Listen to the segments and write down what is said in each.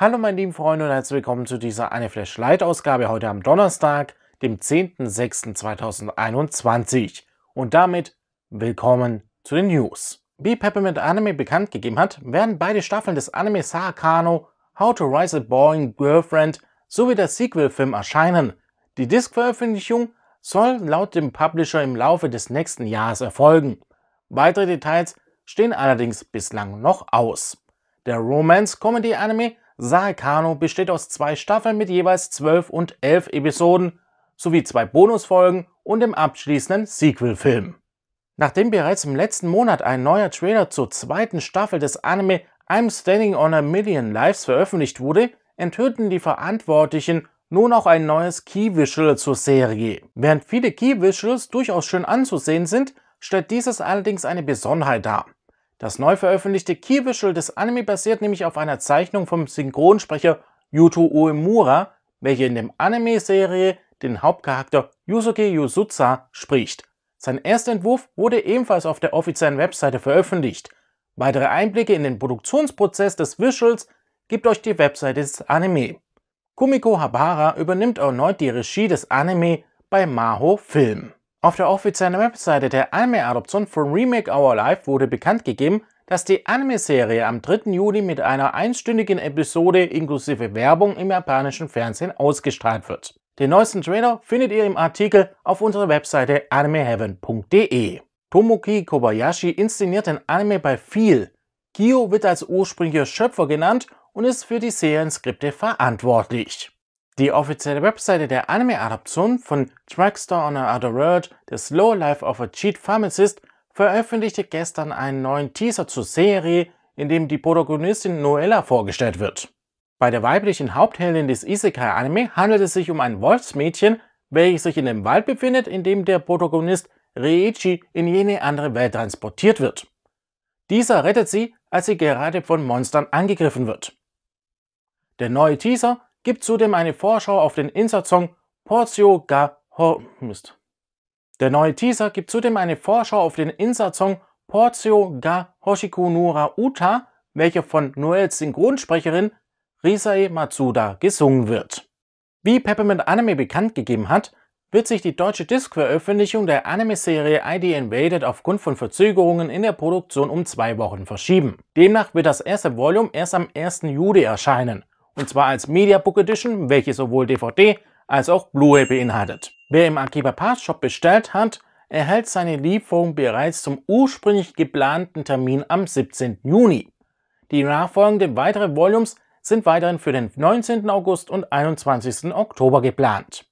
Hallo meine lieben Freunde und herzlich willkommen zu dieser Aniflash Lite Ausgabe heute am Donnerstag, dem 10.06.2021 und damit willkommen zu den News. Wie Peppermint Anime bekannt gegeben hat, werden beide Staffeln des Anime Saakano How to Rise a Boring Girlfriend sowie der Sequel-Film erscheinen. Die Disc-Veröffentlichung soll laut dem Publisher im Laufe des nächsten Jahres erfolgen. Weitere Details stehen allerdings bislang noch aus. Der Romance-Comedy-Anime Saikano besteht aus zwei Staffeln mit jeweils 12 und 11 Episoden sowie zwei Bonusfolgen und dem abschließenden Sequel-Film. Nachdem bereits im letzten Monat ein neuer Trailer zur zweiten Staffel des Anime I'm Standing on a Million Lives veröffentlicht wurde, enthüllten die Verantwortlichen nun auch ein neues Key-Visual zur Serie. Während viele Key-Visuals durchaus schön anzusehen sind, stellt dieses allerdings eine Besonderheit dar. Das neu veröffentlichte Key Visual des Anime basiert nämlich auf einer Zeichnung vom Synchronsprecher Yuto Uemura, welcher in dem Anime-Serie den Hauptcharakter Yusuke Yusutsa spricht. Sein erster Entwurf wurde ebenfalls auf der offiziellen Webseite veröffentlicht. Weitere Einblicke in den Produktionsprozess des Visuals gibt euch die Webseite des Anime. Kumiko Habara übernimmt erneut die Regie des Anime bei Maho Film. Auf der offiziellen Webseite der Anime-Adoption von Remake Our Life wurde bekannt gegeben, dass die Anime-Serie am 3. Juli mit einer einstündigen Episode inklusive Werbung im japanischen Fernsehen ausgestrahlt wird. Den neuesten Trailer findet ihr im Artikel auf unserer Webseite animeheaven.de. Tomoki Kobayashi inszeniert den Anime bei viel. Kyo wird als ursprünglicher Schöpfer genannt und ist für die Serienskripte verantwortlich. Die offizielle Webseite der Anime-Adaption von Drugstore on a Other World, The Slow Life of a Cheat Pharmacist, veröffentlichte gestern einen neuen Teaser zur Serie, in dem die Protagonistin Noella vorgestellt wird. Bei der weiblichen Hauptheldin des Isekai-Anime handelt es sich um ein Wolfsmädchen, welches sich in dem Wald befindet, in dem der Protagonist Reichi in jene andere Welt transportiert wird. Dieser rettet sie, als sie gerade von Monstern angegriffen wird. Der neue Teaser gibt zudem eine Vorschau auf den Insert-Song Porzio ga ho Mist. Der neue Teaser gibt zudem eine Vorschau auf den Insert-Song Porzio ga Hoshiku Nura Uta, welcher von Noels Synchronsprecherin Risae Matsuda gesungen wird. Wie Peppermint Anime bekannt gegeben hat, wird sich die deutsche Disc-Veröffentlichung der Anime-Serie ID Invaded aufgrund von Verzögerungen in der Produktion um zwei Wochen verschieben. Demnach wird das erste Volume erst am 1. Juli erscheinen und zwar als Mediabook Edition, welche sowohl DVD als auch Blu-ray beinhaltet. Wer im Akiba Pass Shop bestellt hat, erhält seine Lieferung bereits zum ursprünglich geplanten Termin am 17. Juni. Die nachfolgenden weiteren Volumes sind weiterhin für den 19. August und 21. Oktober geplant.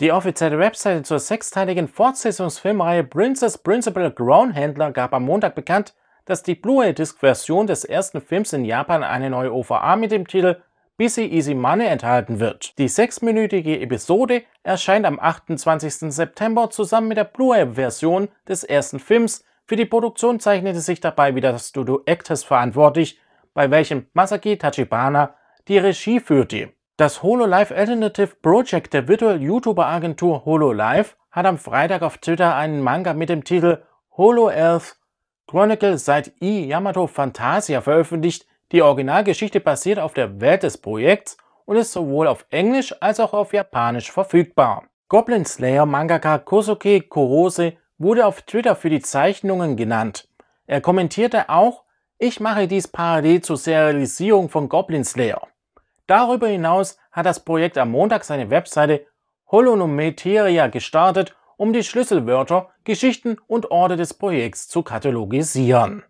Die offizielle Webseite zur sechsteiligen Fortsetzungsfilmreihe Princess Principal Groundhandler gab am Montag bekannt, dass die Blu-ray-Disc-Version des ersten Films in Japan eine neue OVA mit dem Titel Busy Easy Money enthalten wird. Die sechsminütige Episode erscheint am 28. September zusammen mit der Blu-ray-Version des ersten Films. Für die Produktion zeichnete sich dabei wieder das Studio Actors verantwortlich, bei welchem Masaki Tachibana die Regie führte. Das HoloLive Alternative Project der Virtual YouTuber Agentur HoloLive hat am Freitag auf Twitter einen Manga mit dem Titel Holo Earth Chronicle seit E Yamato Fantasia veröffentlicht, die Originalgeschichte basiert auf der Welt des Projekts und ist sowohl auf Englisch als auch auf Japanisch verfügbar. Goblin Slayer Mangaka Kosuke Kurose wurde auf Twitter für die Zeichnungen genannt. Er kommentierte auch, ich mache dies parallel zur Serialisierung von Goblin Slayer. Darüber hinaus hat das Projekt am Montag seine Webseite Holonometeria gestartet, um die Schlüsselwörter, Geschichten und Orte des Projekts zu katalogisieren.